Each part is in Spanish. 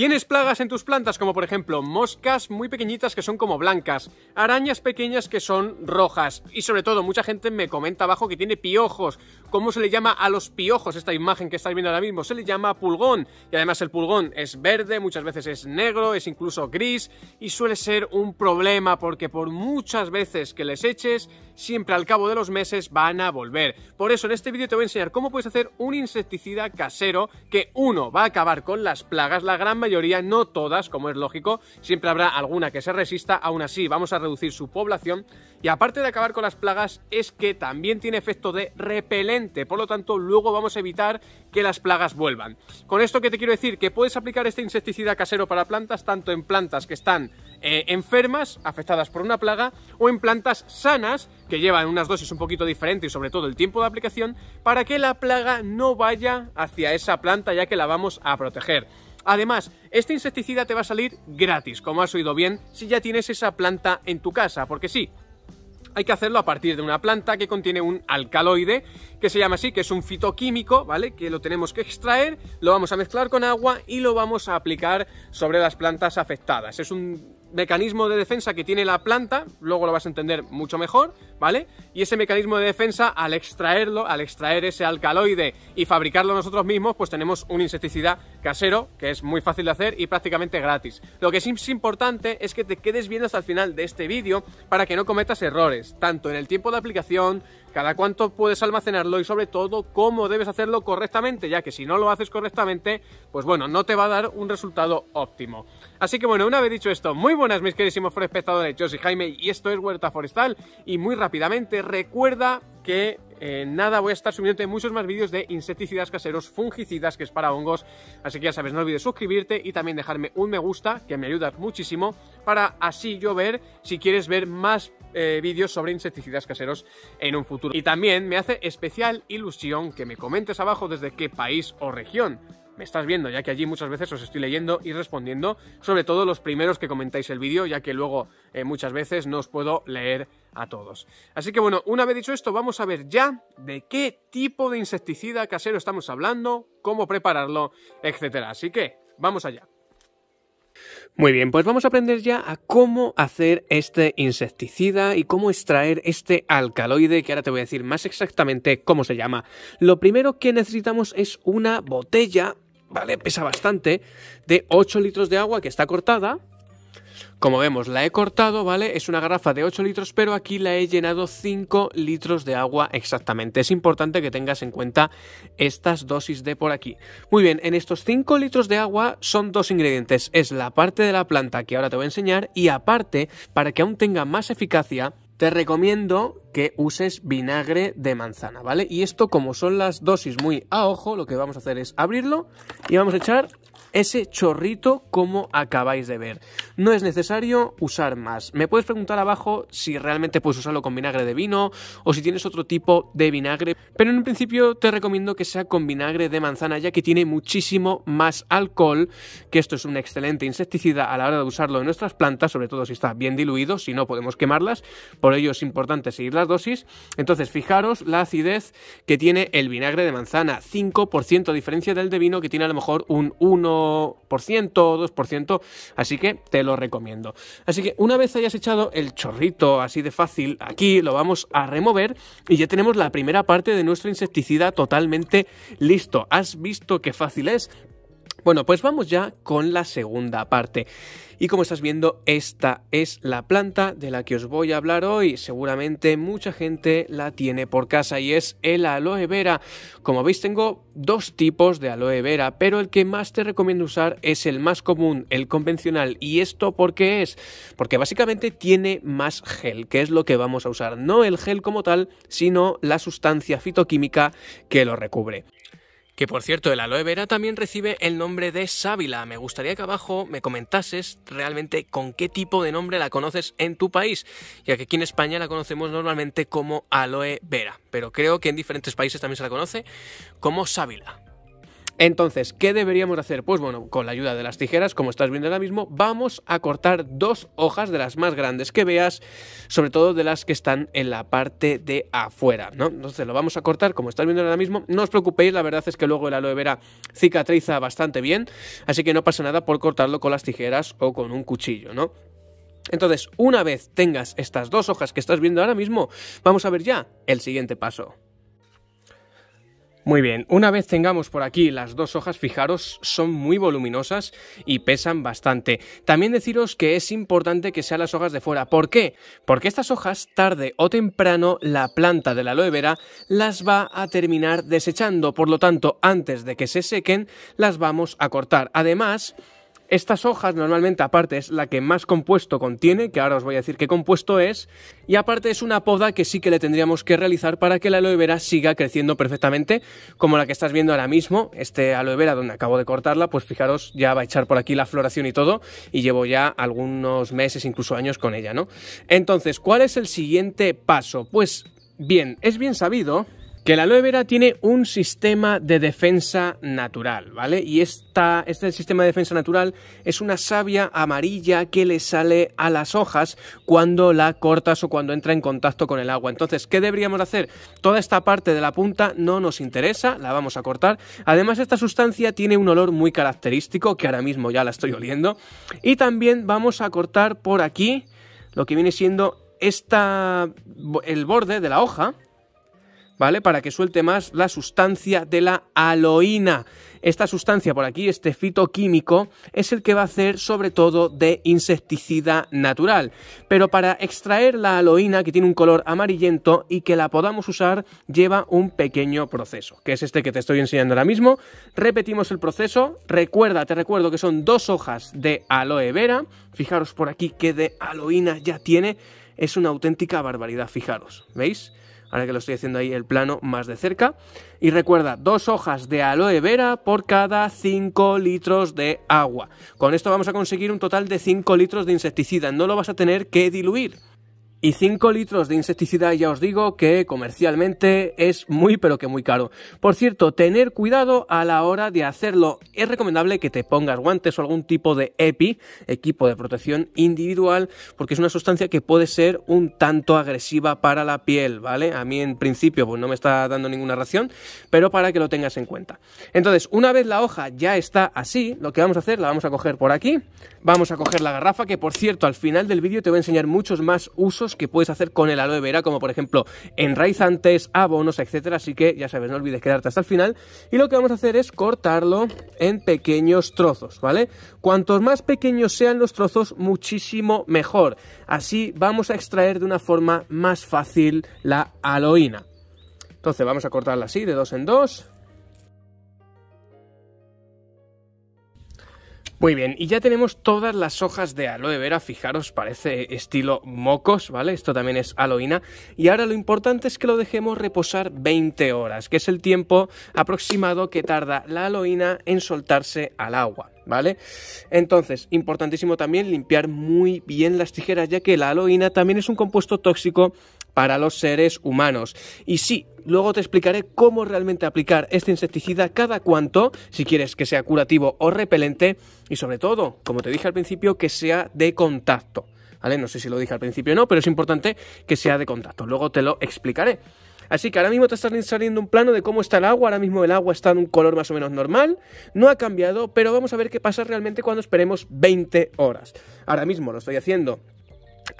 Tienes plagas en tus plantas, como por ejemplo moscas muy pequeñitas que son como blancas, arañas pequeñas que son rojas, y sobre todo mucha gente me comenta abajo que tiene piojos. ¿Cómo se le llama a los piojos esta imagen que estáis viendo ahora mismo? Se le llama pulgón, y además el pulgón es verde, muchas veces es negro, es incluso gris, y suele ser un problema porque por muchas veces que les eches, siempre al cabo de los meses van a volver. Por eso en este vídeo te voy a enseñar cómo puedes hacer un insecticida casero que uno va a acabar con las plagas, la gran mayoría no todas, como es lógico, siempre habrá alguna que se resista, aún así vamos a reducir su población y aparte de acabar con las plagas es que también tiene efecto de repelente, por lo tanto luego vamos a evitar que las plagas vuelvan. Con esto que te quiero decir que puedes aplicar este insecticida casero para plantas tanto en plantas que están eh, enfermas, afectadas por una plaga, o en plantas sanas, que llevan unas dosis un poquito diferentes y sobre todo el tiempo de aplicación, para que la plaga no vaya hacia esa planta ya que la vamos a proteger. Además, este insecticida te va a salir gratis, como has oído bien, si ya tienes esa planta en tu casa, porque sí, hay que hacerlo a partir de una planta que contiene un alcaloide, que se llama así, que es un fitoquímico, ¿vale? Que lo tenemos que extraer, lo vamos a mezclar con agua y lo vamos a aplicar sobre las plantas afectadas. Es un mecanismo de defensa que tiene la planta, luego lo vas a entender mucho mejor, ¿vale? Y ese mecanismo de defensa, al extraerlo, al extraer ese alcaloide y fabricarlo nosotros mismos, pues tenemos un insecticida casero que es muy fácil de hacer y prácticamente gratis. Lo que es importante es que te quedes viendo hasta el final de este vídeo para que no cometas errores, tanto en el tiempo de aplicación, cada cuánto puedes almacenarlo y sobre todo cómo debes hacerlo correctamente, ya que si no lo haces correctamente, pues bueno, no te va a dar un resultado óptimo. Así que bueno, una vez dicho esto, muy buenas mis queridísimos espectadores, yo soy Jaime y esto es Huerta Forestal y muy rápidamente recuerda que eh, nada, voy a estar subiendo muchos más vídeos de insecticidas caseros, fungicidas, que es para hongos. Así que ya sabes, no olvides suscribirte y también dejarme un me gusta, que me ayuda muchísimo, para así yo ver si quieres ver más eh, vídeos sobre insecticidas caseros en un futuro. Y también me hace especial ilusión que me comentes abajo desde qué país o región me estás viendo, ya que allí muchas veces os estoy leyendo y respondiendo, sobre todo los primeros que comentáis el vídeo, ya que luego eh, muchas veces no os puedo leer a todos. Así que bueno, una vez dicho esto, vamos a ver ya de qué tipo de insecticida casero estamos hablando, cómo prepararlo, etcétera. Así que, vamos allá. Muy bien, pues vamos a aprender ya a cómo hacer este insecticida y cómo extraer este alcaloide, que ahora te voy a decir más exactamente cómo se llama. Lo primero que necesitamos es una botella ¿vale? Pesa bastante, de 8 litros de agua que está cortada. Como vemos, la he cortado, ¿vale? Es una garrafa de 8 litros, pero aquí la he llenado 5 litros de agua exactamente. Es importante que tengas en cuenta estas dosis de por aquí. Muy bien, en estos 5 litros de agua son dos ingredientes. Es la parte de la planta que ahora te voy a enseñar y aparte, para que aún tenga más eficacia, te recomiendo que uses vinagre de manzana, ¿vale? Y esto, como son las dosis muy a ojo, lo que vamos a hacer es abrirlo y vamos a echar ese chorrito como acabáis de ver. No es necesario usar más. Me puedes preguntar abajo si realmente puedes usarlo con vinagre de vino o si tienes otro tipo de vinagre, pero en un principio te recomiendo que sea con vinagre de manzana ya que tiene muchísimo más alcohol, que esto es un excelente insecticida a la hora de usarlo en nuestras plantas, sobre todo si está bien diluido, si no podemos quemarlas, por ello es importante seguir las dosis. Entonces fijaros la acidez que tiene el vinagre de manzana, 5% a diferencia del de vino que tiene a lo mejor un 1 por 1%, 2%, así que te lo recomiendo. Así que una vez hayas echado el chorrito así de fácil aquí, lo vamos a remover y ya tenemos la primera parte de nuestro insecticida totalmente listo. ¿Has visto qué fácil es? Bueno, pues vamos ya con la segunda parte. Y como estás viendo, esta es la planta de la que os voy a hablar hoy. Seguramente mucha gente la tiene por casa y es el aloe vera. Como veis, tengo dos tipos de aloe vera, pero el que más te recomiendo usar es el más común, el convencional. ¿Y esto por qué es? Porque básicamente tiene más gel, que es lo que vamos a usar. No el gel como tal, sino la sustancia fitoquímica que lo recubre. Que por cierto, el aloe vera también recibe el nombre de sábila. Me gustaría que abajo me comentases realmente con qué tipo de nombre la conoces en tu país, ya que aquí en España la conocemos normalmente como aloe vera, pero creo que en diferentes países también se la conoce como sábila. Entonces, ¿qué deberíamos hacer? Pues bueno, con la ayuda de las tijeras, como estás viendo ahora mismo, vamos a cortar dos hojas de las más grandes que veas, sobre todo de las que están en la parte de afuera, ¿no? Entonces lo vamos a cortar, como estás viendo ahora mismo. No os preocupéis, la verdad es que luego el aloe vera cicatriza bastante bien, así que no pasa nada por cortarlo con las tijeras o con un cuchillo, ¿no? Entonces, una vez tengas estas dos hojas que estás viendo ahora mismo, vamos a ver ya el siguiente paso. Muy bien, una vez tengamos por aquí las dos hojas, fijaros, son muy voluminosas y pesan bastante. También deciros que es importante que sean las hojas de fuera. ¿Por qué? Porque estas hojas, tarde o temprano, la planta de la aloe vera las va a terminar desechando. Por lo tanto, antes de que se sequen, las vamos a cortar. Además, estas hojas normalmente aparte es la que más compuesto contiene, que ahora os voy a decir qué compuesto es, y aparte es una poda que sí que le tendríamos que realizar para que la aloe vera siga creciendo perfectamente, como la que estás viendo ahora mismo, este aloe vera donde acabo de cortarla, pues fijaros, ya va a echar por aquí la floración y todo, y llevo ya algunos meses, incluso años con ella, ¿no? Entonces, ¿cuál es el siguiente paso? Pues bien, es bien sabido que la aloe vera tiene un sistema de defensa natural, ¿vale? Y esta, este sistema de defensa natural es una savia amarilla que le sale a las hojas cuando la cortas o cuando entra en contacto con el agua. Entonces, ¿qué deberíamos hacer? Toda esta parte de la punta no nos interesa, la vamos a cortar. Además, esta sustancia tiene un olor muy característico, que ahora mismo ya la estoy oliendo. Y también vamos a cortar por aquí lo que viene siendo esta, el borde de la hoja, ¿vale? Para que suelte más la sustancia de la aloína. Esta sustancia por aquí, este fitoquímico, es el que va a hacer sobre todo de insecticida natural. Pero para extraer la aloína, que tiene un color amarillento y que la podamos usar, lleva un pequeño proceso, que es este que te estoy enseñando ahora mismo. Repetimos el proceso. Recuerda, te recuerdo que son dos hojas de aloe vera. Fijaros por aquí que de aloína ya tiene. Es una auténtica barbaridad, fijaros. ¿Veis? ahora que lo estoy haciendo ahí el plano más de cerca. Y recuerda, dos hojas de aloe vera por cada 5 litros de agua. Con esto vamos a conseguir un total de 5 litros de insecticida, no lo vas a tener que diluir. Y 5 litros de insecticida ya os digo que comercialmente es muy pero que muy caro. Por cierto, tener cuidado a la hora de hacerlo. Es recomendable que te pongas guantes o algún tipo de EPI, equipo de protección individual, porque es una sustancia que puede ser un tanto agresiva para la piel, ¿vale? A mí en principio pues no me está dando ninguna ración, pero para que lo tengas en cuenta. Entonces, una vez la hoja ya está así, lo que vamos a hacer, la vamos a coger por aquí, vamos a coger la garrafa, que por cierto al final del vídeo te voy a enseñar muchos más usos que puedes hacer con el aloe vera, como por ejemplo enraizantes, abonos, etcétera. Así que ya sabes, no olvides quedarte hasta el final. Y lo que vamos a hacer es cortarlo en pequeños trozos, ¿vale? Cuantos más pequeños sean los trozos, muchísimo mejor. Así vamos a extraer de una forma más fácil la aloína. Entonces vamos a cortarla así, de dos en dos. Muy bien, y ya tenemos todas las hojas de aloe vera, fijaros, parece estilo mocos, ¿vale? Esto también es aloína. Y ahora lo importante es que lo dejemos reposar 20 horas, que es el tiempo aproximado que tarda la aloína en soltarse al agua. ¿vale? Entonces, importantísimo también limpiar muy bien las tijeras, ya que la aloína también es un compuesto tóxico para los seres humanos. Y sí, luego te explicaré cómo realmente aplicar este insecticida cada cuanto, si quieres que sea curativo o repelente, y sobre todo, como te dije al principio, que sea de contacto. ¿Vale? No sé si lo dije al principio o no, pero es importante que sea de contacto. Luego te lo explicaré. Así que ahora mismo te está saliendo un plano de cómo está el agua. Ahora mismo el agua está en un color más o menos normal. No ha cambiado, pero vamos a ver qué pasa realmente cuando esperemos 20 horas. Ahora mismo lo estoy haciendo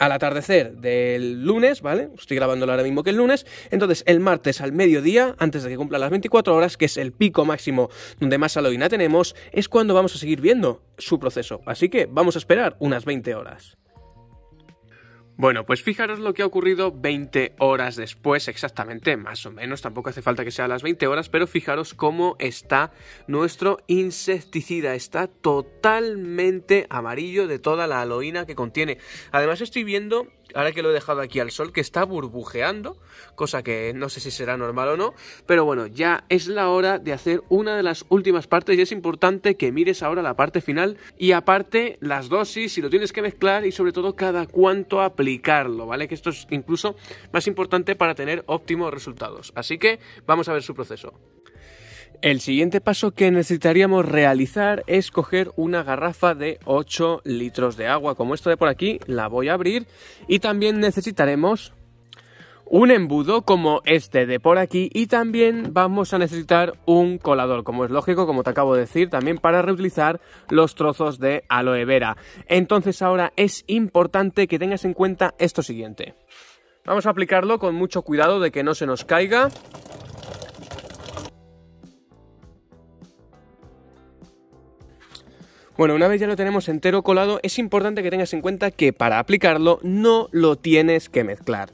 al atardecer del lunes, ¿vale? Estoy grabando ahora mismo que el lunes. Entonces, el martes al mediodía, antes de que cumplan las 24 horas, que es el pico máximo donde más aloína tenemos, es cuando vamos a seguir viendo su proceso. Así que vamos a esperar unas 20 horas. Bueno, pues fijaros lo que ha ocurrido 20 horas después, exactamente, más o menos, tampoco hace falta que sea las 20 horas, pero fijaros cómo está nuestro insecticida, está totalmente amarillo de toda la aloína que contiene. Además estoy viendo ahora que lo he dejado aquí al sol, que está burbujeando, cosa que no sé si será normal o no, pero bueno, ya es la hora de hacer una de las últimas partes y es importante que mires ahora la parte final y aparte las dosis, si lo tienes que mezclar y sobre todo cada cuánto aplicar. ¿vale? Que esto es incluso más importante para tener óptimos resultados. Así que vamos a ver su proceso. El siguiente paso que necesitaríamos realizar es coger una garrafa de 8 litros de agua, como esta de por aquí, la voy a abrir y también necesitaremos un embudo como este de por aquí y también vamos a necesitar un colador, como es lógico, como te acabo de decir, también para reutilizar los trozos de aloe vera. Entonces ahora es importante que tengas en cuenta esto siguiente. Vamos a aplicarlo con mucho cuidado de que no se nos caiga. Bueno, una vez ya lo tenemos entero colado, es importante que tengas en cuenta que para aplicarlo no lo tienes que mezclar.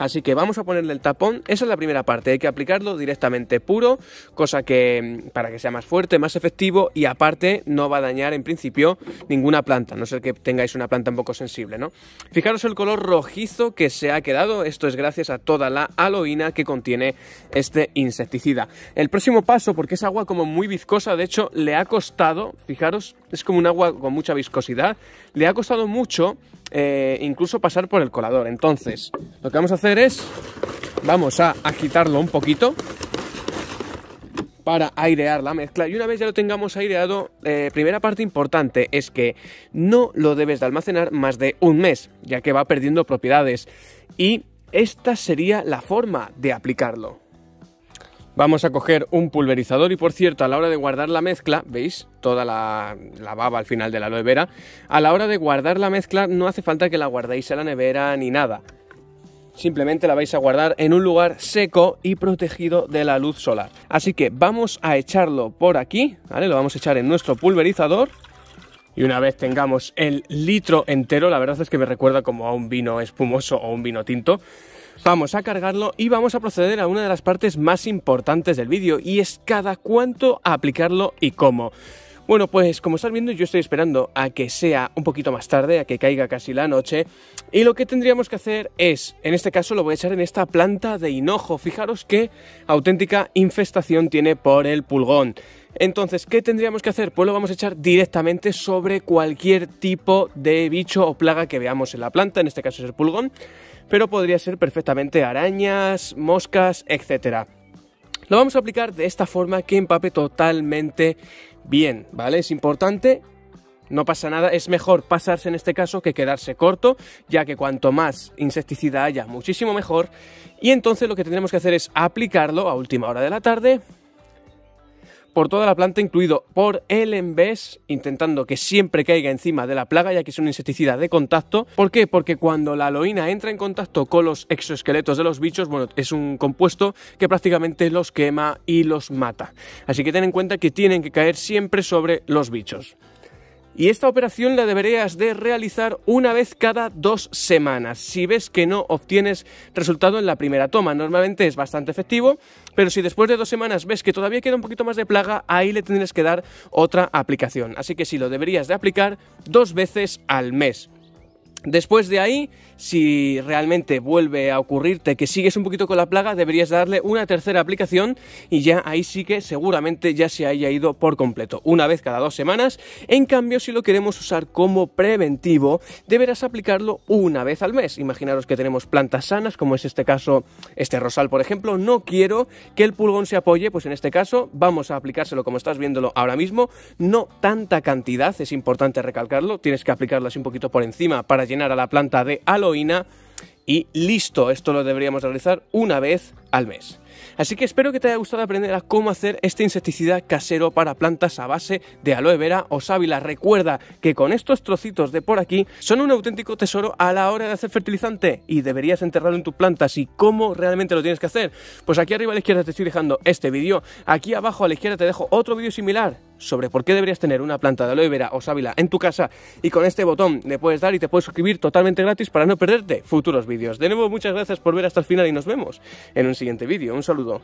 Así que vamos a ponerle el tapón. Esa es la primera parte. Hay que aplicarlo directamente puro, cosa que mm, para que sea más fuerte, más efectivo y aparte no va a dañar en principio ninguna planta, no ser que tengáis una planta un poco sensible, ¿no? Fijaros el color rojizo que se ha quedado. Esto es gracias a toda la aloína que contiene este insecticida. El próximo paso, porque es agua como muy viscosa, de hecho le ha costado, fijaros, es como un agua con mucha viscosidad, le ha costado mucho eh, incluso pasar por el colador. Entonces, lo que vamos a hacer es, vamos a agitarlo un poquito para airear la mezcla y una vez ya lo tengamos aireado, eh, primera parte importante es que no lo debes de almacenar más de un mes, ya que va perdiendo propiedades y esta sería la forma de aplicarlo. Vamos a coger un pulverizador y por cierto, a la hora de guardar la mezcla, veis toda la, baba al final de la nevera, a la hora de guardar la mezcla no hace falta que la guardéis en la nevera ni nada. Simplemente la vais a guardar en un lugar seco y protegido de la luz solar. Así que vamos a echarlo por aquí, ¿vale? Lo vamos a echar en nuestro pulverizador. Y una vez tengamos el litro entero, la verdad es que me recuerda como a un vino espumoso o un vino tinto, Vamos a cargarlo y vamos a proceder a una de las partes más importantes del vídeo y es cada cuánto aplicarlo y cómo. Bueno, pues como estás viendo, yo estoy esperando a que sea un poquito más tarde, a que caiga casi la noche. Y lo que tendríamos que hacer es, en este caso lo voy a echar en esta planta de hinojo. Fijaros qué auténtica infestación tiene por el pulgón. Entonces, ¿qué tendríamos que hacer? Pues lo vamos a echar directamente sobre cualquier tipo de bicho o plaga que veamos en la planta, en este caso es el pulgón pero podría ser perfectamente arañas, moscas, etc. Lo vamos a aplicar de esta forma que empape totalmente bien, ¿vale? Es importante no pasa nada, es mejor pasarse en este caso que quedarse corto, ya que cuanto más insecticida haya, muchísimo mejor. Y entonces lo que tendremos que hacer es aplicarlo a última hora de la tarde por toda la planta, incluido por el embés intentando que siempre caiga encima de la plaga, ya que es un insecticida de contacto. ¿Por qué? Porque cuando la aloína entra en contacto con los exoesqueletos de los bichos, bueno, es un compuesto que prácticamente los quema y los mata. Así que ten en cuenta que tienen que caer siempre sobre los bichos. Y esta operación la deberías de realizar una vez cada dos semanas, si ves que no obtienes resultado en la primera toma. Normalmente es bastante efectivo, pero si después de dos semanas ves que todavía queda un poquito más de plaga, ahí le tendrías que dar otra aplicación. Así que sí, lo deberías de aplicar dos veces al mes. Después de ahí, si realmente vuelve a ocurrirte que sigues un poquito con la plaga, deberías darle una tercera aplicación y ya ahí sí que seguramente ya se haya ido por completo, una vez cada dos semanas. En cambio, si lo queremos usar como preventivo, deberás aplicarlo una vez al mes. Imaginaros que tenemos plantas sanas, como es este caso, este rosal, por ejemplo. No quiero que el pulgón se apoye, pues en este caso vamos a aplicárselo como estás viéndolo ahora mismo. No tanta cantidad, es importante recalcarlo, tienes que aplicarlo así un poquito por encima para llenar a la planta de aloína y listo, esto lo deberíamos realizar una vez al mes. Así que espero que te haya gustado aprender a cómo hacer este insecticida casero para plantas a base de aloe vera o sábila. Recuerda que con estos trocitos de por aquí son un auténtico tesoro a la hora de hacer fertilizante y deberías enterrarlo en tus plantas. ¿Y cómo realmente lo tienes que hacer? Pues aquí arriba a la izquierda te estoy dejando este vídeo, aquí abajo a la izquierda te dejo otro vídeo similar sobre por qué deberías tener una planta de aloe vera o sábila en tu casa y con este botón le puedes dar y te puedes suscribir totalmente gratis para no perderte futuros vídeos. De nuevo, muchas gracias por ver hasta el final y nos vemos en un siguiente vídeo. Un saludó.